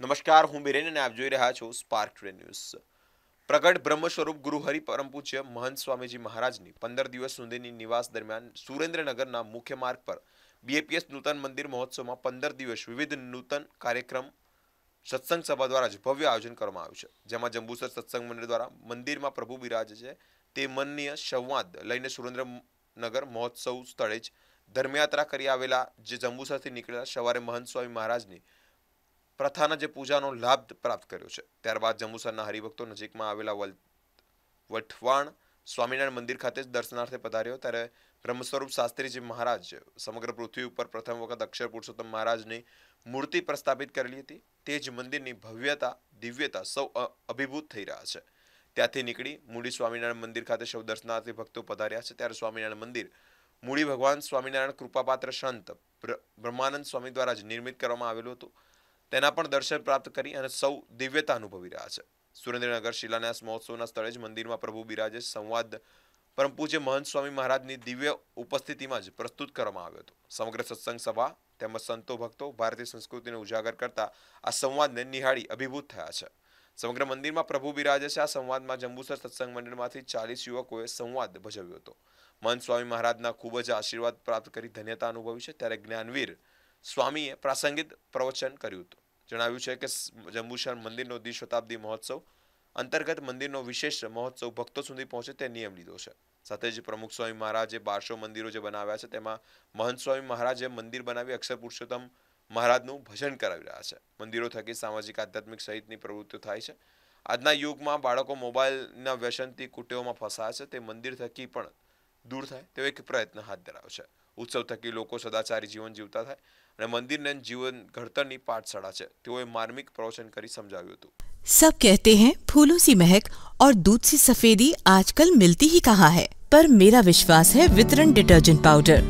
નમસ્કાર હું બિરેન અને આપ જોઈ રહ્યા છો સ્પાર્ક ટુડે ન્યૂઝ પ્રગટ બ્રહ્મ સ્વરૂપ ગુરુ હરિ પરમ પૂજ્ય મહંત સ્વામીજી મહારાજની પંદર દિવસ સુધીની નિવાસ દરમિયાન સુરેન્દ્રનગરના મુખ્ય માર્ગ પર બીએપીએસ નૂતન મંદિર મહોત્સવમાં પંદર દિવસ વિવિધ નૂતન કાર્યક્રમ સત્સંગ સભા દ્વારા જ ભવ્ય આયોજન કરવામાં આવ્યું છે જેમાં જંબુસર સત્સંગ મંદિર દ્વારા મંદિરમાં પ્રભુ બિરાજ છે તે મનનીય સંવાદ લઈને સુરેન્દ્રનગર મહોત્સવ સ્થળે જ ધર્મયાત્રા કરી આવેલા જે જંબુસરથી નીકળેલા સવારે મહંત સ્વામી મહારાજની પ્રથાના જે પૂજાનો લાભ પ્રાપ્ત કર્યો છે ત્યારબાદ જંબુસરના હરિભક્તો નજીકમાં આવેલા વઠવાણ સ્વામિનારાયણ મંદિર ખાતે જ દર્શનાર્થે પધાર્યો ત્યારે બ્રહ્મસ્વરૂપ શાસ્ત્રીજી મહારાજ સમગ્ર પૃથ્વી ઉપર પ્રથમ વખત અક્ષર પુરુષોત્તમ મહારાજની મૂર્તિ પ્રસ્થાપિત કરેલી હતી તે જ મંદિરની ભવ્યતા દિવ્યતા સૌ અભિભૂત થઈ રહ્યા છે ત્યાંથી નીકળી મૂળી સ્વામિનારાયણ મંદિર ખાતે સૌ દર્શનાર્થી ભક્તો પધાર્યા છે ત્યારે સ્વામિનારાયણ મંદિર મૂળી ભગવાન સ્વામિનારાયણ કૃપાપાત્ર સંત બ્રહ્માનંદ સ્વામી દ્વારા જ નિર્મિત કરવામાં આવેલું હતું તેના પણ દર્શન પ્રાપ્ત કરી અને સૌ દિવ્યતા અનુભવી રહ્યા છે સુરેન્દ્રનગર શિલાન્યાસ મહોત્સવના સ્થળે જ મંદિરમાં પ્રભુ બિરાજે સંવાદ પરમ પૂજ્ય મહંત સ્વામી મહારાજની દિવ્ય ઉપસ્થિતિમાં જ પ્રસ્તુત કરવામાં આવ્યો હતો સમગ્ર સત્સંગ સભા તેમજ સંતો ભક્તો ભારતીય સંસ્કૃતિને ઉજાગર કરતા આ સંવાદને નિહાળી અભિભૂત થયા છે સમગ્ર મંદિરમાં પ્રભુ બિરાજે છે આ સંવાદમાં જંબુસર સત્સંગ મંડળમાંથી ચાલીસ યુવકોએ સંવાદ ભજવ્યો હતો મન સ્વામી મહારાજના ખૂબ જ આશીર્વાદ પ્રાપ્ત કરી ધન્યતા અનુભવી છે ત્યારે જ્ઞાનવીર સ્વામીએ પ્રાસંગિક પ્રવચન કર્યું હતું જણાવ્યું છે કે જંબુસર મંદિરનો દ્વિશતાબ્દી મહોત્સવ અંતર્ગત મંદિરનો વિશેષ મહોત્સવ ભક્તો સુધી પહોંચે તે નિયમ લીધો છે સાથે જ પ્રમુખ સ્વામી મહારાજે બારસો મંદિરો જે બનાવ્યા છે તેમાં મહંત સ્વામી મહારાજે મંદિર બનાવી અક્ષર પુરુષોત્તમ મહારાજનું ભજન કરાવી રહ્યા છે મંદિરો થકી સામાજિક આધ્યાત્મિક સહિતની પ્રવૃત્તિઓ થાય છે આજના યુગમાં બાળકો મોબાઈલના વ્યસનથી કુટેવોમાં ફસાયા છે તે મંદિર થકી પણ દૂર થાય તેવો એક પ્રયત્ન હાથ ધરાવ્યો છે उत्सव थकी लोग सदाचारी जीवन जीवता થાય मंदिर ने जीवन घड़तर पाठशाला है मार्मिक प्रवचन कर समझा सब कहते हैं फूलों सी महक और दूध सी सफेदी आजकल मिलती ही कहाँ है पर मेरा विश्वास है वितरण डिटर्जेंट पाउडर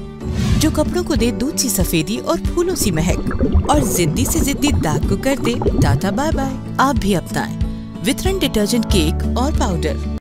जो कपड़ों को दे दूध सी सफेदी और फूलों सी महक और जिद्दी से जिद्दी दाग को कर दे टाटा बाय बाय आप भी अपनाएं वितरण डिटर्जेंट केक और पाउडर